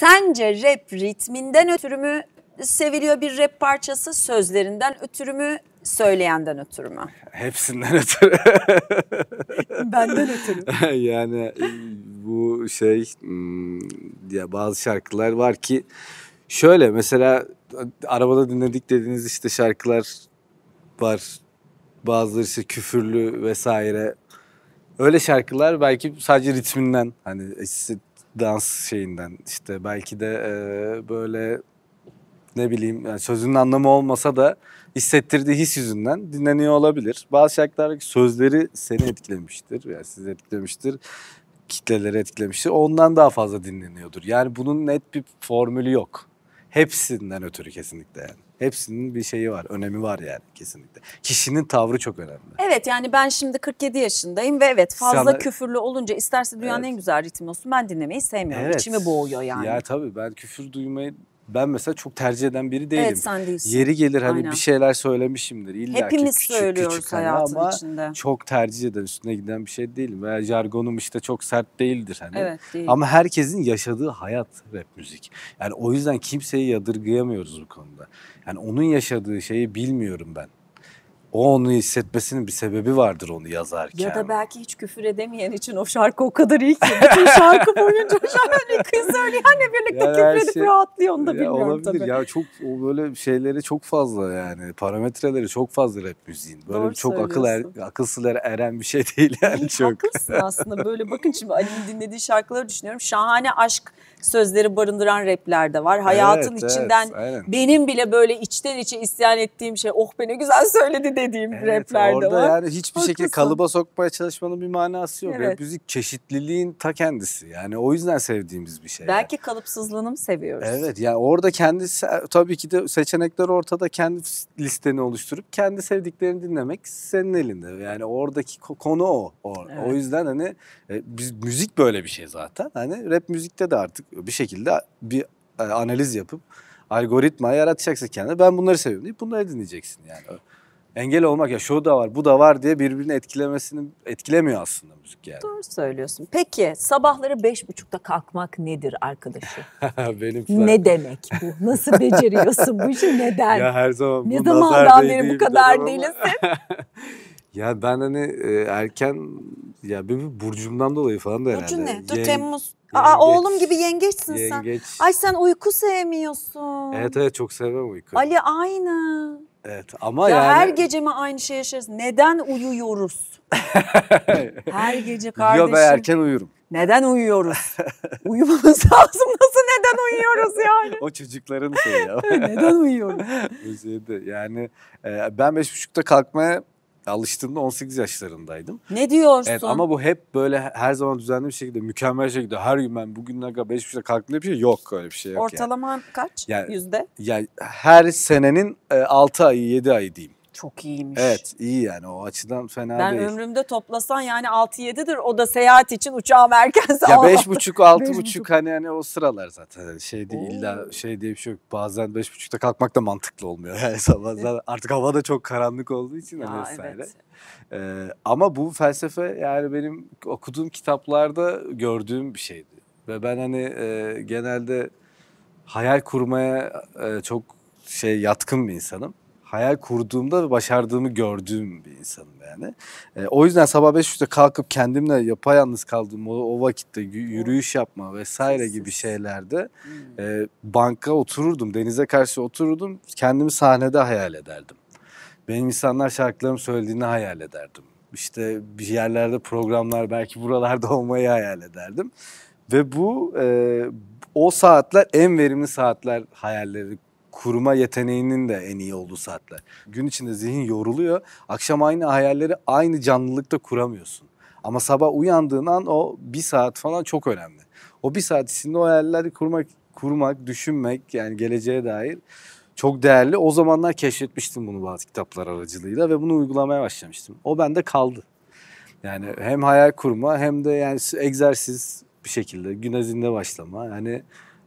Sence rap ritminden ötürü mü seviliyor bir rap parçası sözlerinden ötürü mü söyleyenden ötürü mü? Hepsinden ötürü. Benden ötürü. yani e, bu şey hmm, ya bazı şarkılar var ki şöyle mesela arabada dinledik dediğiniz işte şarkılar var. Bazıları işte küfürlü vesaire. Öyle şarkılar belki sadece ritminden hani dans şeyinden işte belki de e, böyle ne bileyim yani sözünün anlamı olmasa da hissettirdiği his yüzünden dinleniyor olabilir. Bazı şarkılardaki sözleri seni etkilemiştir veya yani sizi etkilemiştir kitleleri etkilemiştir. Ondan daha fazla dinleniyordur. Yani bunun net bir formülü yok. Hepsinden ötürü kesinlikle yani. Hepsinin bir şeyi var, önemi var yani kesinlikle. Kişinin tavrı çok önemli. Evet yani ben şimdi 47 yaşındayım ve evet fazla Sana... küfürlü olunca isterse dünyanın evet. en güzel ritmi olsun ben dinlemeyi sevmiyorum. Evet. İçimi boğuyor yani. Ya tabii ben küfür duymayı ben mesela çok tercih eden biri değilim. Evet sen değilsin. Yeri gelir hani Aynen. bir şeyler söylemişimdir. İlla Hepimiz küçük, söylüyoruz küçük hani hayatın ama içinde. çok tercih eden üstüne giden bir şey değilim. Veya jargonum işte çok sert değildir. Hani. Evet değil. Ama herkesin yaşadığı hayat rap müzik. Yani o yüzden kimseyi yadırgayamıyoruz bu konuda. Yani onun yaşadığı şeyi bilmiyorum ben o onu hissetmesinin bir sebebi vardır onu yazarken. Ya da belki hiç küfür edemeyen için o şarkı o kadar iyi ki. Bütün şarkı boyunca şöyle kız söyleyenle hani birlikte yani küfür edip şey, rahatlıyor onu da bilmiyorum olabilir. tabii. Ya çok o böyle şeyleri çok fazla yani parametreleri çok fazla rap müziğin. Böyle Doğru çok akıl er, akılsızlara er, eren bir şey değil yani iyi, çok. Haklısın aslında böyle bakın şimdi Ali'nin dinlediği şarkıları düşünüyorum. Şahane aşk sözleri barındıran rapler de var. Hayatın evet, içinden evet, benim bile böyle içten içe isyan ettiğim şey oh be ne güzel söyledi dediğim evet, raplerde orada var. yani hiçbir Haklısın. şekilde kalıba sokmaya çalışmanın bir manası yok. Evet. Rap müzik çeşitliliğin ta kendisi. Yani o yüzden sevdiğimiz bir şey. Belki yani. kalıpsızlığını mı seviyoruz? Evet yani orada kendi tabii ki de seçenekler ortada kendi listeni oluşturup kendi sevdiklerini dinlemek senin elinde. Yani oradaki konu o. O, evet. o yüzden hani e, biz, müzik böyle bir şey zaten. Hani rap müzikte de artık bir şekilde bir e, analiz yapıp algoritma yaratacaksın kendine. Ben bunları seviyorum deyip bunları dinleyeceksin yani engel olmak ya şu da var bu da var diye birbirini etkilemesini etkilemiyor aslında müzik yani. Doğru söylüyorsun. Peki sabahları beş buçukta kalkmak nedir arkadaşım? Benim falan. Ne demek bu? Nasıl beceriyorsun bu işi? Neden? Ya her zaman ne bu Ne zamandan beri bu kadar değilsin? ya ben hani e, erken ya bir burcumdan dolayı falan da herhalde. Burcun ne? Dur Temmuz. Yengeç, Aa oğlum gibi yengeçsin yengeç. sen. Ay sen uyku sevmiyorsun. Evet evet çok sevmem uyku. Ali aynı. Evet ama ya yani... her gece mi aynı şey yaşarız? Neden uyuyoruz? her gece kardeşim. Yok ben erken uyurum. Neden uyuyoruz? Uyumamız lazım. Nasıl neden uyuyoruz yani? o çocukların şeyi ya. neden uyuyoruz? yani e, ben beş buçukta kalkmaya alıştığımda 18 yaşlarındaydım. Ne diyorsun? Evet, ama bu hep böyle her zaman düzenli bir şekilde mükemmel şekilde her gün ben bugün ne kadar 5 buçukta kalktım bir şey yok öyle bir şey yok. Ortalaman yani. kaç yani, yüzde? Yani her senenin 6 e, ayı 7 ayı diyeyim. Çok iyiymiş. Evet iyi yani o açıdan fena ben değil. Ben ömrümde toplasan yani 6-7'dir o da seyahat için uçağa merkez. Ya 5.5-6.5 hani, hani o sıralar zaten yani şey değil illa şey diye bir şey yok. Bazen 5.5'ta kalkmak da mantıklı olmuyor. Yani sabah evet. artık hava da çok karanlık olduğu için hani ya, vesaire. Evet. Ee, ama bu felsefe yani benim okuduğum kitaplarda gördüğüm bir şeydi. Ve ben hani e, genelde hayal kurmaya e, çok şey yatkın bir insanım hayal kurduğumda ve başardığımı gördüğüm bir insanım yani. E, o yüzden sabah 5.30'da kalkıp kendimle yapayalnız kaldığım o, o vakitte yürüyüş yapma vesaire gibi şeylerde hmm. e, banka otururdum, denize karşı otururdum. Kendimi sahnede hayal ederdim. Benim insanlar şarkılarımı söylediğini hayal ederdim. İşte bir yerlerde programlar belki buralarda olmayı hayal ederdim. Ve bu e, o saatler en verimli saatler hayalleri kurma yeteneğinin de en iyi olduğu saatler. Gün içinde zihin yoruluyor. Akşam aynı hayalleri aynı canlılıkta kuramıyorsun. Ama sabah uyandığın an o bir saat falan çok önemli. O bir saat içinde o hayalleri kurmak, kurmak, düşünmek yani geleceğe dair çok değerli. O zamanlar keşfetmiştim bunu bazı kitaplar aracılığıyla ve bunu uygulamaya başlamıştım. O bende kaldı. Yani hem hayal kurma hem de yani egzersiz bir şekilde gün azinde başlama. Yani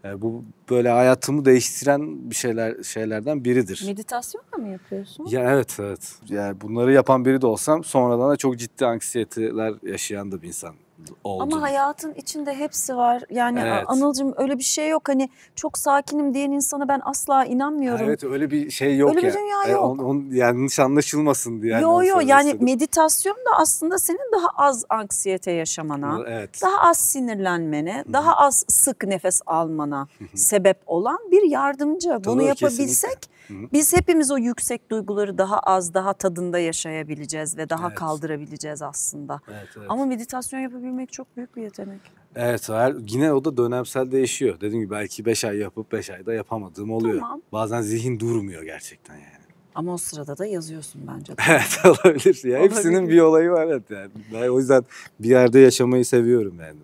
e, bu böyle hayatımı değiştiren bir şeyler şeylerden biridir. Meditasyon mı yapıyorsun? Ya evet evet. Yani bunları yapan biri de olsam sonradan da çok ciddi anksiyeteler yaşayan da bir insan oldu. Ama hayatın içinde hepsi var. Yani evet. Anılcım öyle bir şey yok. Hani çok sakinim diyen insana ben asla inanmıyorum. Evet öyle bir şey yok öyle ya. bir dünya e, yok. Yani, on, on, yani yanlış anlaşılmasın diye. Yok yok yani meditasyon da aslında senin daha az anksiyete yaşamana, evet. daha az sinirlenmene, Hı-hı. daha az sık nefes almana Hı-hı. sebep olan bir yardımcı. Doğru, Bunu yapabilsek biz hepimiz o yüksek duyguları daha az, daha tadında yaşayabileceğiz ve daha evet. kaldırabileceğiz aslında. Evet, evet. Ama meditasyon yapabilmek çok büyük bir yetenek. Evet her, yine o da dönemsel değişiyor. Dediğim gibi belki 5 ay yapıp 5 ayda yapamadığım oluyor. Tamam. Bazen zihin durmuyor gerçekten yani. Ama o sırada da yazıyorsun bence. De. evet olabilir. Ya olabilir. hepsinin bir olayı var evet yani. Ben o yüzden bir yerde yaşamayı seviyorum yani.